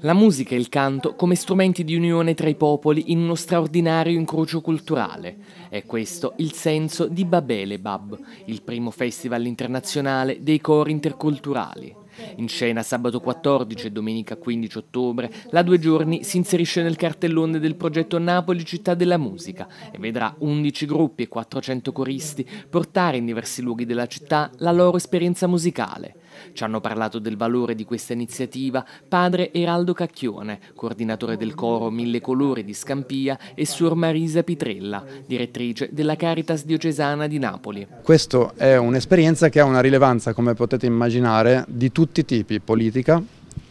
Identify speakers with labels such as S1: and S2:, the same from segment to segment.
S1: La musica e il canto come strumenti di unione tra i popoli in uno straordinario incrocio culturale. È questo il senso di Babele Bab, il primo festival internazionale dei cori interculturali. In scena sabato 14 e domenica 15 ottobre, la due giorni si inserisce nel cartellone del progetto Napoli Città della Musica e vedrà 11 gruppi e 400 coristi portare in diversi luoghi della città la loro esperienza musicale. Ci hanno parlato del valore di questa iniziativa padre Eraldo Cacchione, coordinatore del coro Mille Colori di Scampia e suor Marisa Pitrella, direttrice della Caritas diocesana di Napoli.
S2: Questa è un'esperienza che ha una rilevanza, come potete immaginare, di tutti i tipi, politica,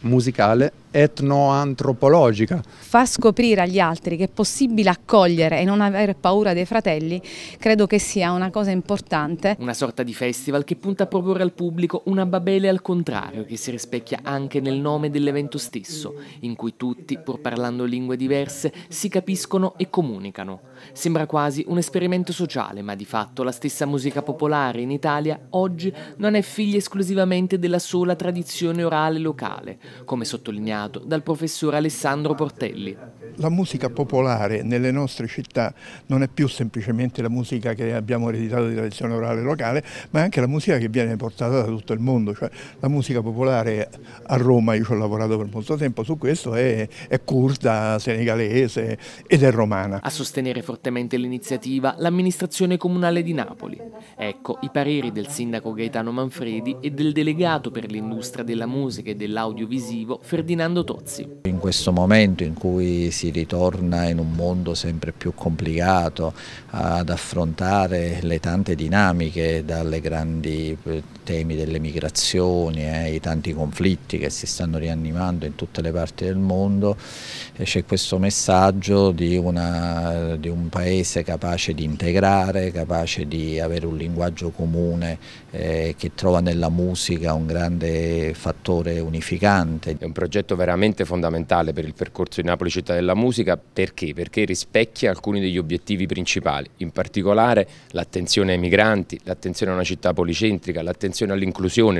S2: musicale etnoantropologica.
S1: Far scoprire agli altri che è possibile accogliere e non avere paura dei fratelli, credo che sia una cosa importante. Una sorta di festival che punta a proporre al pubblico una Babele al contrario, che si rispecchia anche nel nome dell'evento stesso, in cui tutti, pur parlando lingue diverse, si capiscono e comunicano. Sembra quasi un esperimento sociale, ma di fatto la stessa musica popolare in Italia oggi non è figlia esclusivamente della sola tradizione orale locale, come sottolineato insegnato dal professor Alessandro Portelli.
S3: La musica popolare nelle nostre città non è più semplicemente la musica che abbiamo ereditato di tradizione orale locale, ma è anche la musica che viene portata da tutto il mondo. Cioè, la musica popolare a Roma, io ci ho lavorato per molto tempo su questo, è, è kurda, senegalese ed è romana. A
S1: sostenere fortemente l'iniziativa l'amministrazione comunale di Napoli. Ecco i pareri del sindaco Gaetano Manfredi e del delegato per l'industria della musica e dell'audiovisivo Ferdinando Fernando Tozzi.
S2: In questo momento in cui si ritorna in un mondo sempre più complicato eh, ad affrontare le tante dinamiche dalle grandi eh, temi delle migrazioni ai eh, tanti conflitti che si stanno rianimando in tutte le parti del mondo eh, c'è questo messaggio di, una, di, un paese capace di integrare, capace di avere un linguaggio comune eh, che trova nella musica un grande fattore unificante. È un
S1: progetto veramente fondamentale per il percorso di Napoli Città della Musica perché? Perché rispecchia alcuni degli obiettivi principali, in particolare l'attenzione ai migranti, l'attenzione a una città policentrica, l'attenzione all'inclusione.